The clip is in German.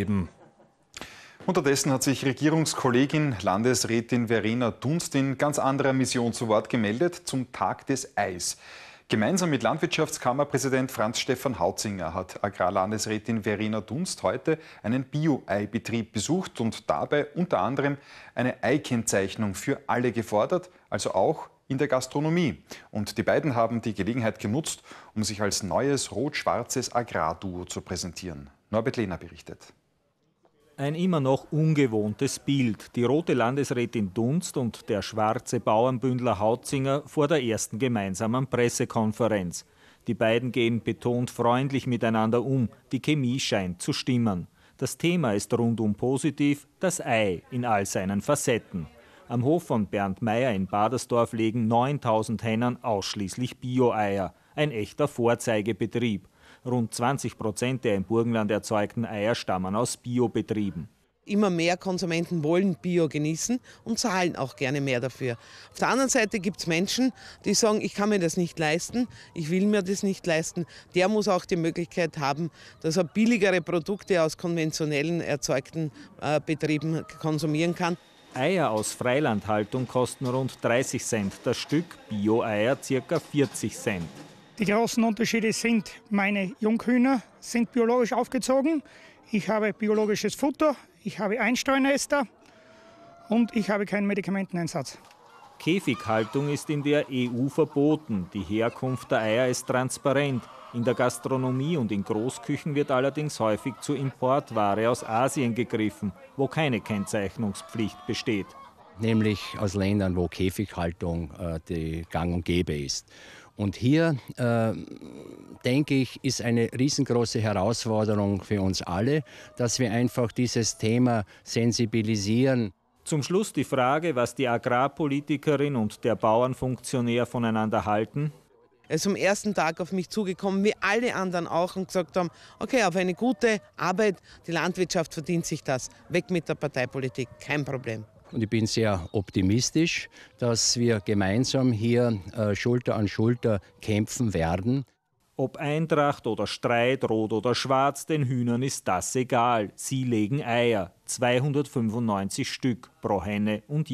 Eben. Unterdessen hat sich Regierungskollegin Landesrätin Verena Dunst in ganz anderer Mission zu Wort gemeldet zum Tag des Eis. Gemeinsam mit Landwirtschaftskammerpräsident Franz Stefan Hautzinger hat Agrarlandesrätin Verena Dunst heute einen Bio-Ei-Betrieb besucht und dabei unter anderem eine Eikennzeichnung für alle gefordert, also auch in der Gastronomie. Und die beiden haben die Gelegenheit genutzt, um sich als neues rot-schwarzes Agrarduo zu präsentieren. Norbert Lehner berichtet. Ein immer noch ungewohntes Bild. Die rote Landesrätin Dunst und der schwarze Bauernbündler Hautzinger vor der ersten gemeinsamen Pressekonferenz. Die beiden gehen betont freundlich miteinander um. Die Chemie scheint zu stimmen. Das Thema ist rundum positiv, das Ei in all seinen Facetten. Am Hof von Bernd Meyer in Badersdorf legen 9000 Hennen ausschließlich Bio-Eier. Ein echter Vorzeigebetrieb. Rund 20 Prozent der im Burgenland erzeugten Eier stammen aus Biobetrieben. Immer mehr Konsumenten wollen Bio genießen und zahlen auch gerne mehr dafür. Auf der anderen Seite gibt es Menschen, die sagen, ich kann mir das nicht leisten, ich will mir das nicht leisten. Der muss auch die Möglichkeit haben, dass er billigere Produkte aus konventionellen erzeugten äh, Betrieben konsumieren kann. Eier aus Freilandhaltung kosten rund 30 Cent das Stück, Bio-Eier circa 40 Cent. Die großen Unterschiede sind, meine Junghühner sind biologisch aufgezogen. Ich habe biologisches Futter, ich habe Einstreunester und ich habe keinen Medikamenteneinsatz. Käfighaltung ist in der EU verboten. Die Herkunft der Eier ist transparent. In der Gastronomie und in Großküchen wird allerdings häufig zu Importware aus Asien gegriffen, wo keine Kennzeichnungspflicht besteht nämlich aus Ländern, wo Käfighaltung äh, die gang und gäbe ist. Und hier, äh, denke ich, ist eine riesengroße Herausforderung für uns alle, dass wir einfach dieses Thema sensibilisieren. Zum Schluss die Frage, was die Agrarpolitikerin und der Bauernfunktionär voneinander halten. Er ist am ersten Tag auf mich zugekommen, wie alle anderen auch, und gesagt haben, okay, auf eine gute Arbeit, die Landwirtschaft verdient sich das. Weg mit der Parteipolitik, kein Problem. Und ich bin sehr optimistisch, dass wir gemeinsam hier äh, Schulter an Schulter kämpfen werden. Ob Eintracht oder Streit, rot oder schwarz, den Hühnern ist das egal. Sie legen Eier, 295 Stück pro Henne und